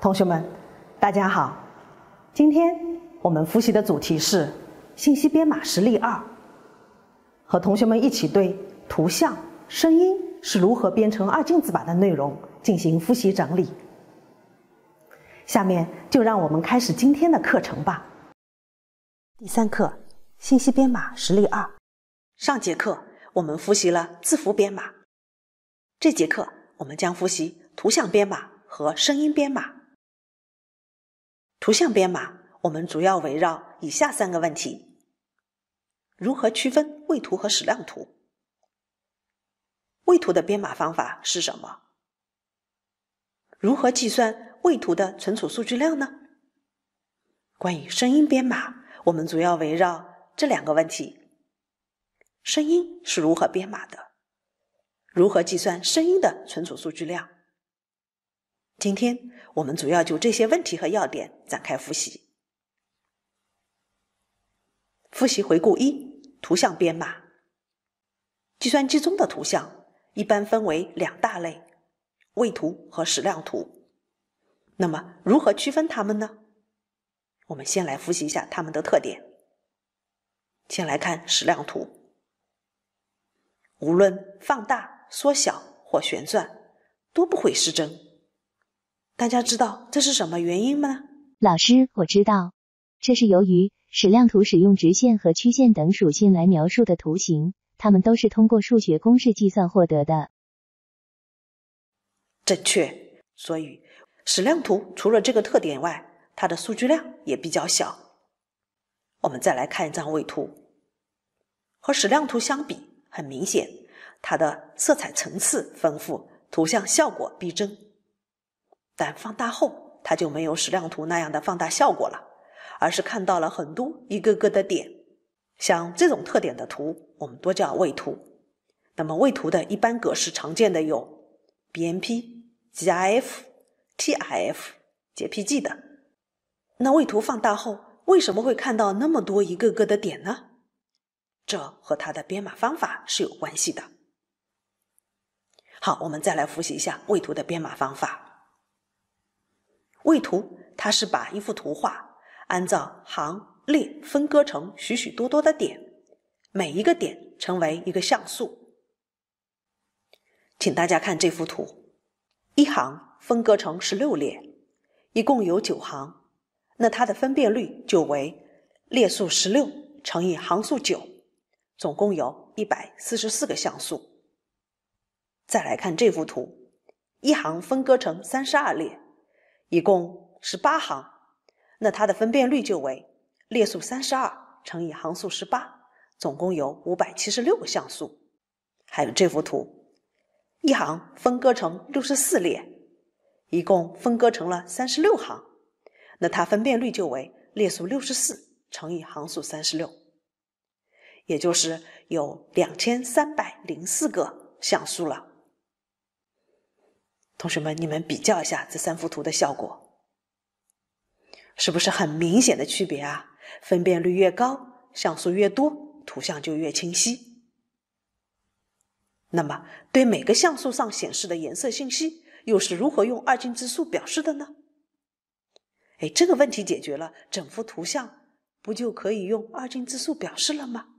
同学们，大家好！今天我们复习的主题是信息编码实例二，和同学们一起对图像、声音是如何编成二进制码的内容进行复习整理。下面就让我们开始今天的课程吧。第三课，信息编码实例二。上节课我们复习了字符编码，这节课我们将复习图像编码和声音编码。图像编码，我们主要围绕以下三个问题：如何区分位图和矢量图？位图的编码方法是什么？如何计算位图的存储数据量呢？关于声音编码，我们主要围绕这两个问题：声音是如何编码的？如何计算声音的存储数据量？今天我们主要就这些问题和要点展开复习。复习回顾一：图像编码。计算机中的图像一般分为两大类，位图和矢量图。那么如何区分它们呢？我们先来复习一下它们的特点。先来看矢量图，无论放大、缩小或旋转，都不会失真。大家知道这是什么原因吗？老师，我知道，这是由于矢量图使用直线和曲线等属性来描述的图形，它们都是通过数学公式计算获得的。正确。所以，矢量图除了这个特点外，它的数据量也比较小。我们再来看一张位图，和矢量图相比，很明显，它的色彩层次丰富，图像效果逼真。但放大后，它就没有矢量图那样的放大效果了，而是看到了很多一个个的点。像这种特点的图，我们都叫位图。那么，位图的一般格式常见的有 BMP、GIF、TIF、j p g 等。那位图放大后，为什么会看到那么多一个个的点呢？这和它的编码方法是有关系的。好，我们再来复习一下位图的编码方法。位图，它是把一幅图画按照行列分割成许许多多的点，每一个点成为一个像素。请大家看这幅图，一行分割成十六列，一共有九行，那它的分辨率就为列数十六乘以行数九，总共有一百四十四个像素。再来看这幅图，一行分割成三十二列。一共十八行，那它的分辨率就为列数三十二乘以行数十八，总共有五百七十六个像素。还有这幅图，一行分割成六十四列，一共分割成了三十六行，那它分辨率就为列数六十四乘以行数三十六，也就是有两千三百零四个像素了。同学们，你们比较一下这三幅图的效果，是不是很明显的区别啊？分辨率越高，像素越多，图像就越清晰。那么，对每个像素上显示的颜色信息，又是如何用二进制数表示的呢？哎，这个问题解决了，整幅图像不就可以用二进制数表示了吗？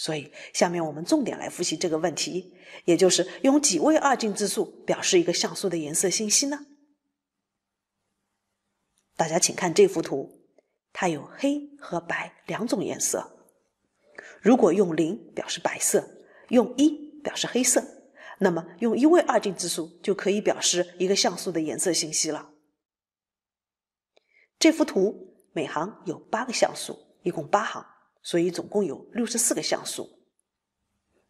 所以，下面我们重点来复习这个问题，也就是用几位二进制数表示一个像素的颜色信息呢？大家请看这幅图，它有黑和白两种颜色。如果用零表示白色，用一表示黑色，那么用一位二进制数就可以表示一个像素的颜色信息了。这幅图每行有八个像素，一共八行。所以总共有六十四个像素，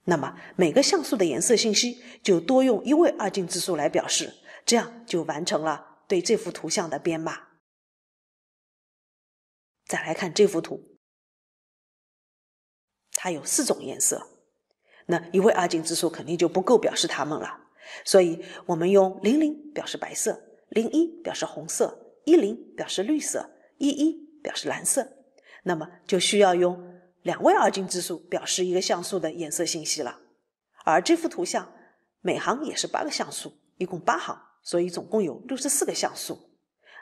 那么每个像素的颜色信息就多用一位二进制数来表示，这样就完成了对这幅图像的编码。再来看这幅图，它有四种颜色，那一位二进制数肯定就不够表示它们了，所以我们用零零表示白色，零一表示红色，一零表示绿色，一一表示蓝色。那么就需要用两位二进制数表示一个像素的颜色信息了。而这幅图像每行也是八个像素，一共八行，所以总共有六十四个像素。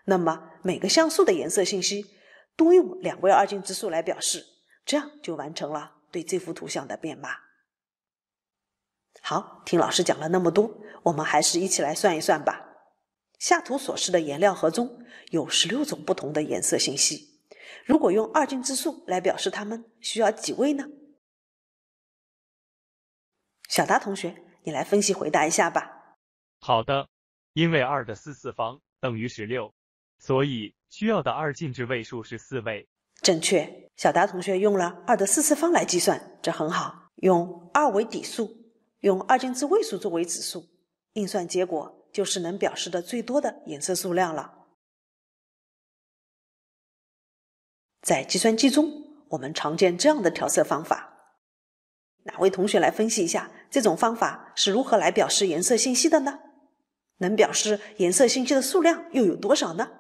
那么每个像素的颜色信息多用两位二进制数来表示，这样就完成了对这幅图像的编码。好，听老师讲了那么多，我们还是一起来算一算吧。下图所示的颜料盒中有十六种不同的颜色信息。如果用二进制数来表示它们，需要几位呢？小达同学，你来分析回答一下吧。好的，因为二的四次方等于十六，所以需要的二进制位数是四位。正确，小达同学用了二的四次方来计算，这很好。用二为底数，用二进制位数作为指数，运算结果就是能表示的最多的颜色数量了。在计算机中，我们常见这样的调色方法。哪位同学来分析一下这种方法是如何来表示颜色信息的呢？能表示颜色信息的数量又有多少呢？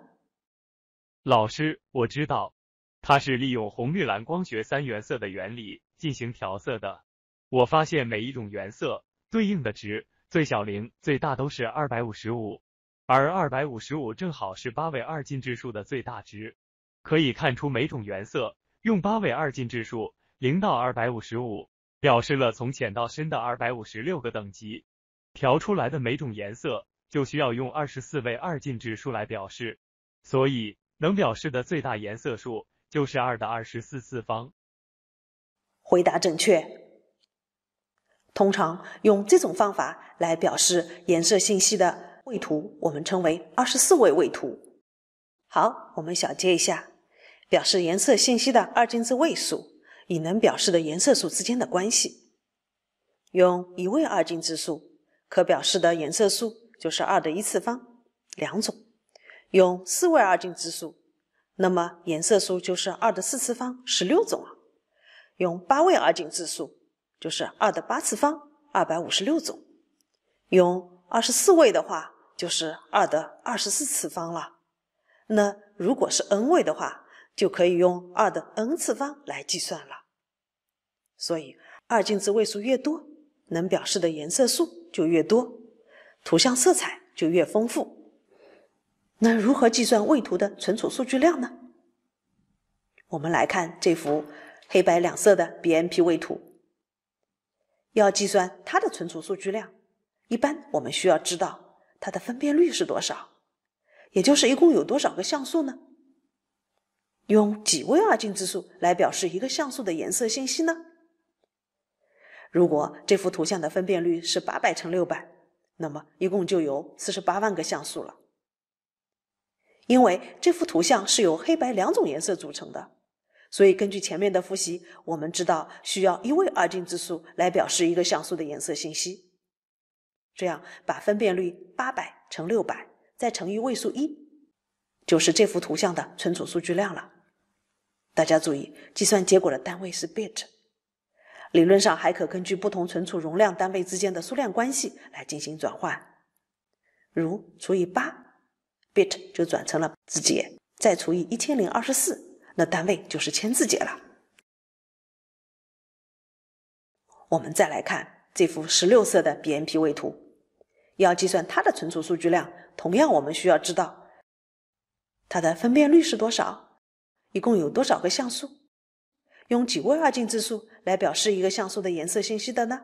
老师，我知道，它是利用红绿蓝光学三原色的原理进行调色的。我发现每一种原色对应的值最小零，最大都是二百五十五，而二百五十五正好是八位二进制数的最大值。可以看出，每种原色用八位二进制数零到二百五十五表示了从浅到深的二百五十六个等级。调出来的每种颜色就需要用二十四位二进制数来表示，所以能表示的最大颜色数就是二的二十四次方。回答正确。通常用这种方法来表示颜色信息的位图，我们称为二十四位位图。好，我们小结一下。表示颜色信息的二进制位数与能表示的颜色数之间的关系。用一位二进制数可表示的颜色数就是二的一次方，两种；用四位二进制数，那么颜色数就是二的四次方，十六种啊；用八位二进制数就是二的八次方，二百五十六种；用二十四位的话就是二的二十四次方了。那如果是 n 位的话，就可以用二的 n 次方来计算了。所以，二进制位数越多，能表示的颜色数就越多，图像色彩就越丰富。那如何计算位图的存储数据量呢？我们来看这幅黑白两色的 BMP 位图。要计算它的存储数据量，一般我们需要知道它的分辨率是多少，也就是一共有多少个像素呢？用几位二进制数来表示一个像素的颜色信息呢？如果这幅图像的分辨率是八百乘六百，那么一共就有四十八万个像素了。因为这幅图像是由黑白两种颜色组成的，所以根据前面的复习，我们知道需要一位二进制数来表示一个像素的颜色信息。这样把分辨率八百乘六百再乘以位数一，就是这幅图像的存储数据量了。大家注意，计算结果的单位是 bit，理论上还可根据不同存储容量单位之间的数量关系来进行转换，如除以八，bit 就转成了字节，再除以一千零二十四，那单位就是千字节了。我们再来看这幅十六色的 BMP 位图，要计算它的存储数据量，同样我们需要知道它的分辨率是多少。一共有多少个像素？用几位二进制数来表示一个像素的颜色信息的呢？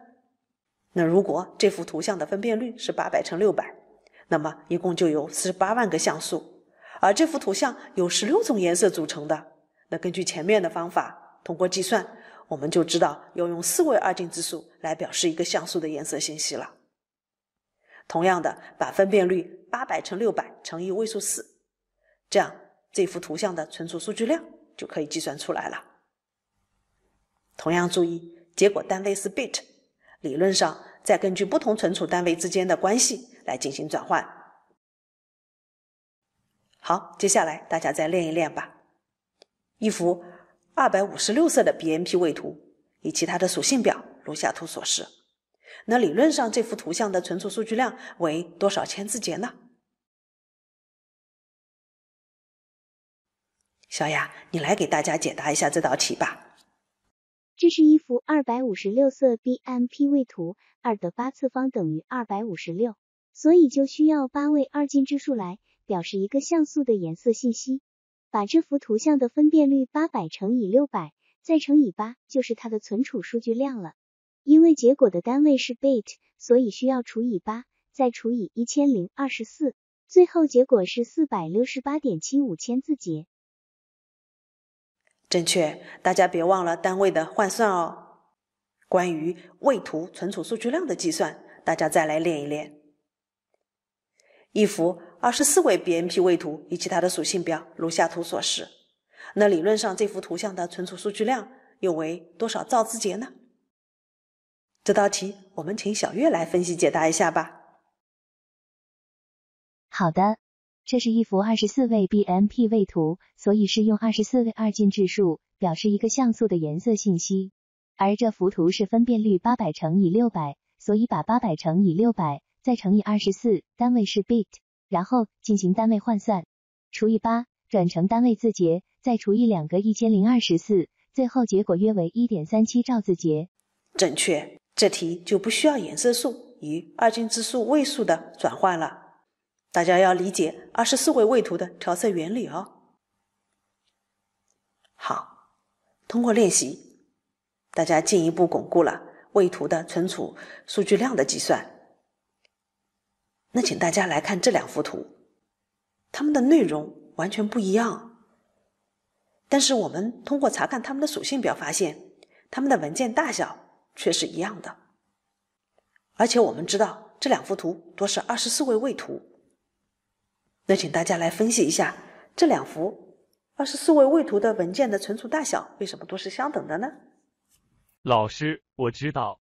那如果这幅图像的分辨率是八百乘六百，那么一共就有四十八万个像素，而这幅图像有十六种颜色组成的。那根据前面的方法，通过计算，我们就知道要用四位二进制数来表示一个像素的颜色信息了。同样的，把分辨率八百乘六百乘以位数四，这样。这幅图像的存储数据量就可以计算出来了。同样注意，结果单位是 bit，理论上再根据不同存储单位之间的关系来进行转换。好，接下来大家再练一练吧。一幅256色的 BMP 位图，以其他的属性表如下图所示。那理论上这幅图像的存储数据量为多少千字节呢？小雅，你来给大家解答一下这道题吧。这是一幅二百五十六色 BMP 位图，二的八次方等于二百五十六，所以就需要八位二进制数来表示一个像素的颜色信息。把这幅图像的分辨率八百乘以六百，再乘以八，就是它的存储数据量了。因为结果的单位是 bit，所以需要除以八，再除以一千零二十四，最后结果是四百六十八点七五千字节。正确，大家别忘了单位的换算哦。关于位图存储数据量的计算，大家再来练一练。一幅二十四位 BMP 位图以及它的属性表如下图所示。那理论上这幅图像的存储数据量又为多少兆字节呢？这道题我们请小月来分析解答一下吧。好的。这是一幅二十四位 BMP 位图，所以是用二十四位二进制数表示一个像素的颜色信息。而这幅图是分辨率八百乘以六百，所以把八百乘以六百再乘以二十四，单位是 bit，然后进行单位换算，除以八转成单位字节，再除以两个一千零二十四，最后结果约为一点三七兆字节。正确，这题就不需要颜色数与二进制数位数的转换了。大家要理解二十四位位图的调色原理哦。好，通过练习，大家进一步巩固了位图的存储数据量的计算。那请大家来看这两幅图，它们的内容完全不一样，但是我们通过查看它们的属性表发现，它们的文件大小却是一样的。而且我们知道这两幅图都是二十四位位图。那请大家来分析一下这两幅二十四位位图的文件的存储大小为什么都是相等的呢？老师，我知道，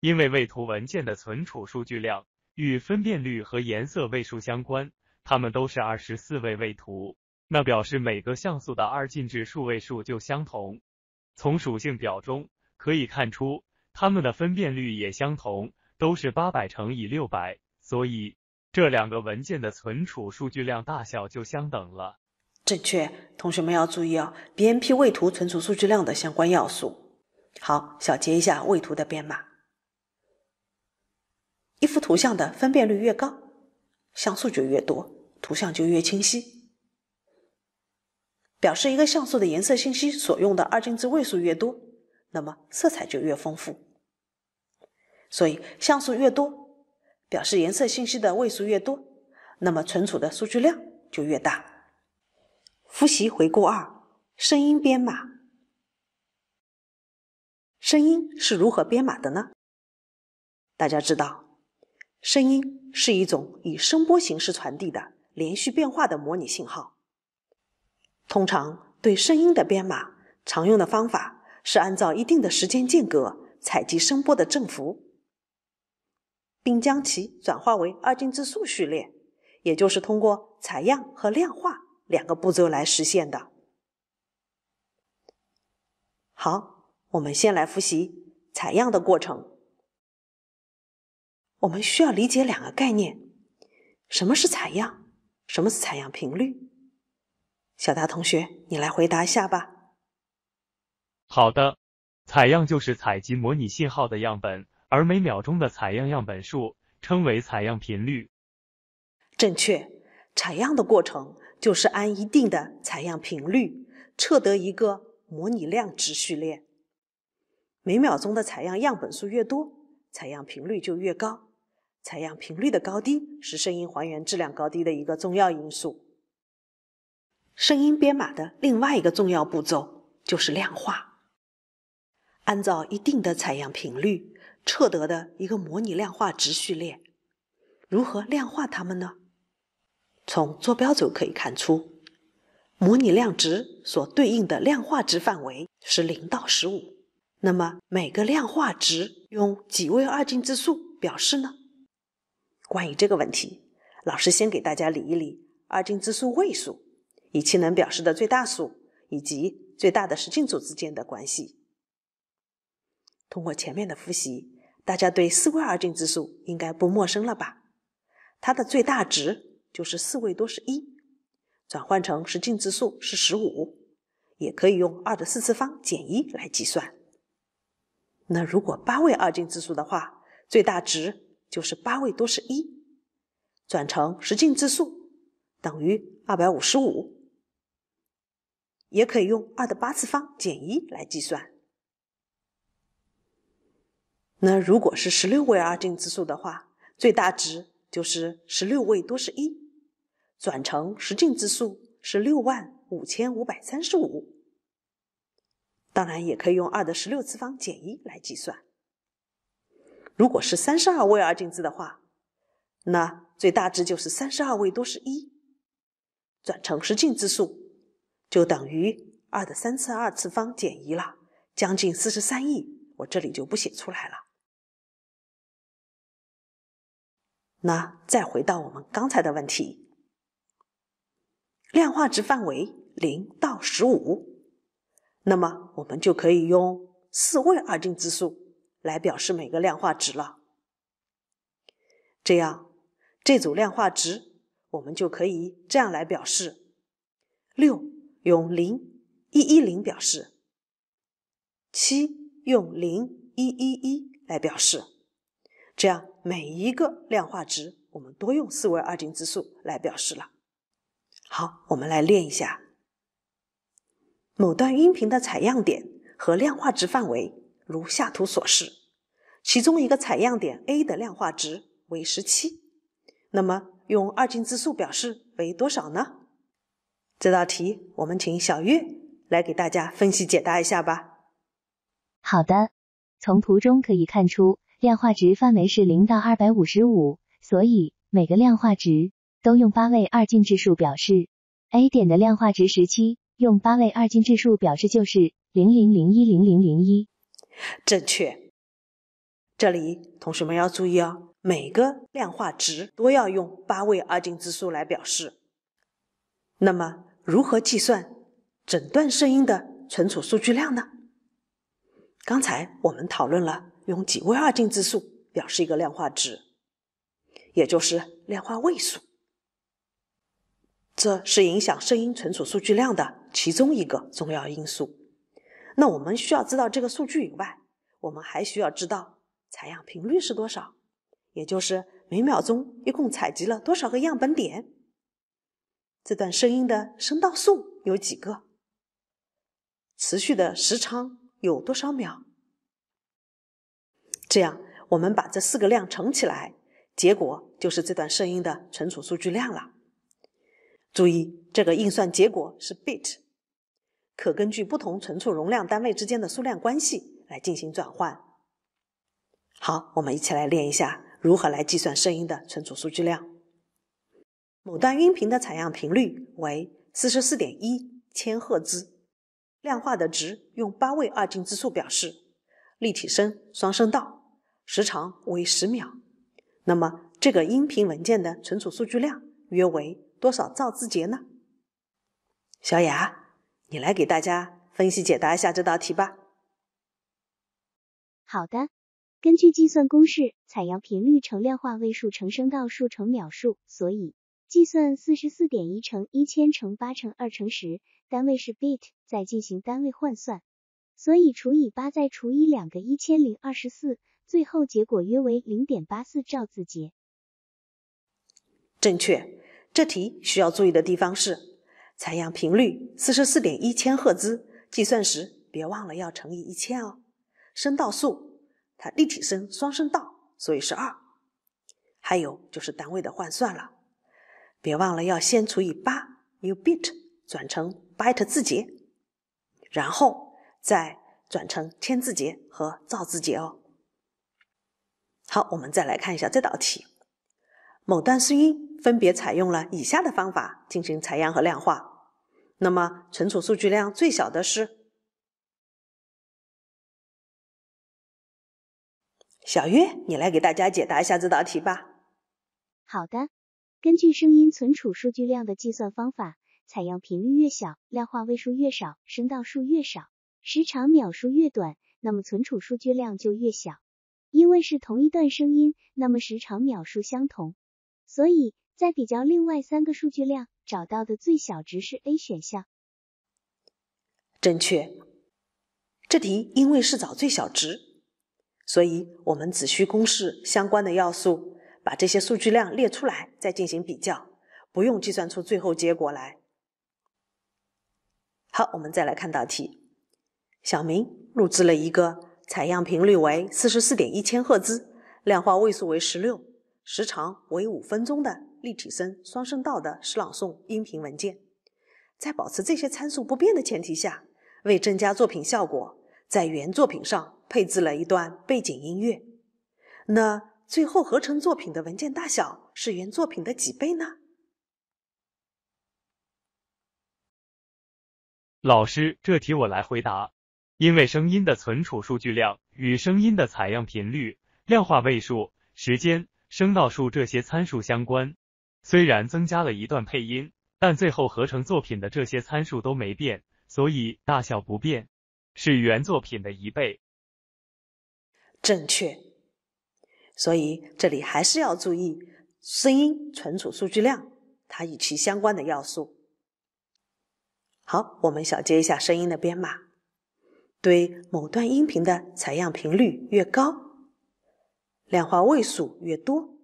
因为位图文件的存储数据量与分辨率和颜色位数相关，它们都是二十四位位图，那表示每个像素的二进制数位数就相同。从属性表中可以看出，它们的分辨率也相同，都是八百乘以六百，所以。这两个文件的存储数据量大小就相等了。正确，同学们要注意哦。BMP 位图存储数据量的相关要素。好，小结一下位图的编码。一幅图像的分辨率越高，像素就越多，图像就越清晰。表示一个像素的颜色信息所用的二进制位数越多，那么色彩就越丰富。所以，像素越多。表示颜色信息的位数越多，那么存储的数据量就越大。复习回顾二：声音编码。声音是如何编码的呢？大家知道，声音是一种以声波形式传递的连续变化的模拟信号。通常对声音的编码，常用的方法是按照一定的时间间隔采集声波的振幅。并将其转化为二进制数序列，也就是通过采样和量化两个步骤来实现的。好，我们先来复习采样的过程。我们需要理解两个概念：什么是采样，什么是采样频率。小达同学，你来回答一下吧。好的，采样就是采集模拟信号的样本。而每秒钟的采样样本数称为采样频率。正确，采样的过程就是按一定的采样频率测得一个模拟量值序列。每秒钟的采样样本数越多，采样频率就越高。采样频率的高低是声音还原质量高低的一个重要因素。声音编码的另外一个重要步骤就是量化，按照一定的采样频率。测得的一个模拟量化值序列，如何量化它们呢？从坐标轴可以看出，模拟量值所对应的量化值范围是零到十五。那么每个量化值用几位二进制数表示呢？关于这个问题，老师先给大家理一理二进制数位数、以其能表示的最大数以及最大的十进制之间的关系。通过前面的复习。大家对四位二进制数应该不陌生了吧？它的最大值就是四位都是一，转换成十进制数是十五，也可以用二的四次方减一来计算。那如果八位二进制数的话，最大值就是八位都是一，转成十进制数等于二百五十五，也可以用二的八次方减一来计算。那如果是十六位二进制数的话，最大值就是十六位都是一，转成十进制数是六万五千五百三十五。当然也可以用二的十六次方减一来计算。如果是三十二位二进制的话，那最大值就是三十二位都是一，转成十进制数就等于二的三次二次方减一了，将近四十三亿，我这里就不写出来了。那再回到我们刚才的问题，量化值范围零到十五，那么我们就可以用四位二进制数来表示每个量化值了。这样，这组量化值我们就可以这样来表示：六用零一一零表示；七用零一一一来表示。这样每一个量化值，我们都用四位二进制数来表示了。好，我们来练一下。某段音频的采样点和量化值范围如下图所示，其中一个采样点 A 的量化值为十七，那么用二进制数表示为多少呢？这道题我们请小月来给大家分析解答一下吧。好的，从图中可以看出。量化值范围是零到二百五十五，所以每个量化值都用八位二进制数表示。A 点的量化值十七，用八位二进制数表示就是零零零一零零零一。正确。这里同学们要注意哦，每个量化值都要用八位二进制数来表示。那么如何计算整段声音的存储数据量呢？刚才我们讨论了。用几位二进制数表示一个量化值，也就是量化位数，这是影响声音存储数据量的其中一个重要因素。那我们需要知道这个数据以外，我们还需要知道采样频率是多少，也就是每秒钟一共采集了多少个样本点。这段声音的声道数有几个？持续的时长有多少秒？这样，我们把这四个量乘起来，结果就是这段声音的存储数据量了。注意，这个运算结果是 bit，可根据不同存储容量单位之间的数量关系来进行转换。好，我们一起来练一下如何来计算声音的存储数据量。某段音频的采样频率为四十四点一千赫兹，量化的值用八位二进制数表示，立体声双声道。时长为十秒，那么这个音频文件的存储数据量约为多少兆字节呢？小雅，你来给大家分析解答一下这道题吧。好的，根据计算公式，采样频率乘量化位数乘声道数乘秒数，所以计算四十四点一乘一千乘八乘二乘十，单位是 bit，再进行单位换算，所以除以八，再除以两个一千零二十四。最后结果约为零点八四兆字节。正确，这题需要注意的地方是采样频率四十四点一千赫兹，计算时别忘了要乘以一千哦。声道数，它立体声双声道，所以是二。还有就是单位的换算了，别忘了要先除以八，u bit 转成 byte 字节，然后再转成千字节和兆字节哦。好，我们再来看一下这道题。某段声音分别采用了以下的方法进行采样和量化，那么存储数据量最小的是？小月，你来给大家解答一下这道题吧。好的，根据声音存储数据量的计算方法，采样频率越小，量化位数越少，声道数越少，时长秒数越短，那么存储数据量就越小。因为是同一段声音，那么时长秒数相同，所以在比较另外三个数据量，找到的最小值是 A 选项，正确。这题因为是找最小值，所以我们只需公式相关的要素，把这些数据量列出来，再进行比较，不用计算出最后结果来。好，我们再来看道题，小明录制了一个。采样频率为四十四点一千赫兹，量化位数为十六，时长为五分钟的立体声双声道的诗朗诵音频文件，在保持这些参数不变的前提下，为增加作品效果，在原作品上配置了一段背景音乐。那最后合成作品的文件大小是原作品的几倍呢？老师，这题我来回答。因为声音的存储数据量与声音的采样频率、量化位数、时间、声道数这些参数相关。虽然增加了一段配音，但最后合成作品的这些参数都没变，所以大小不变，是原作品的一倍。正确。所以这里还是要注意声音存储数据量，它与其相关的要素。好，我们小结一下声音的编码。对某段音频的采样频率越高，量化位数越多，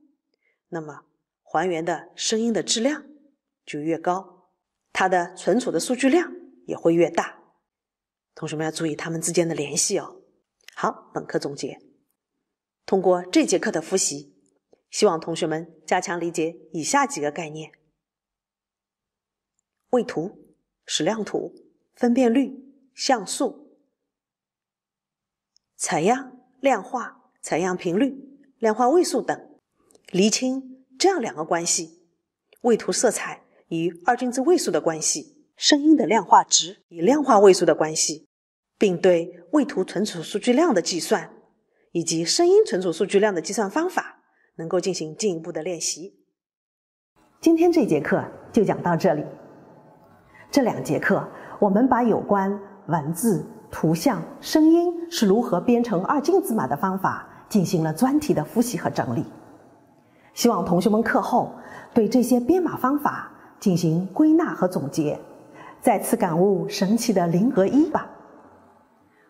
那么还原的声音的质量就越高，它的存储的数据量也会越大。同学们要注意它们之间的联系哦。好，本课总结。通过这节课的复习，希望同学们加强理解以下几个概念：位图、矢量图、分辨率、像素。采样、量化、采样频率、量化位数等，厘清这样两个关系：位图色彩与二进制位数的关系，声音的量化值与量化位数的关系，并对位图存储数据量的计算以及声音存储数据量的计算方法能够进行进一步的练习。今天这节课就讲到这里。这两节课我们把有关文字。图像、声音是如何编成二进制码的方法进行了专题的复习和整理，希望同学们课后对这些编码方法进行归纳和总结，再次感悟神奇的零和一吧。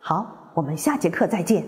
好，我们下节课再见。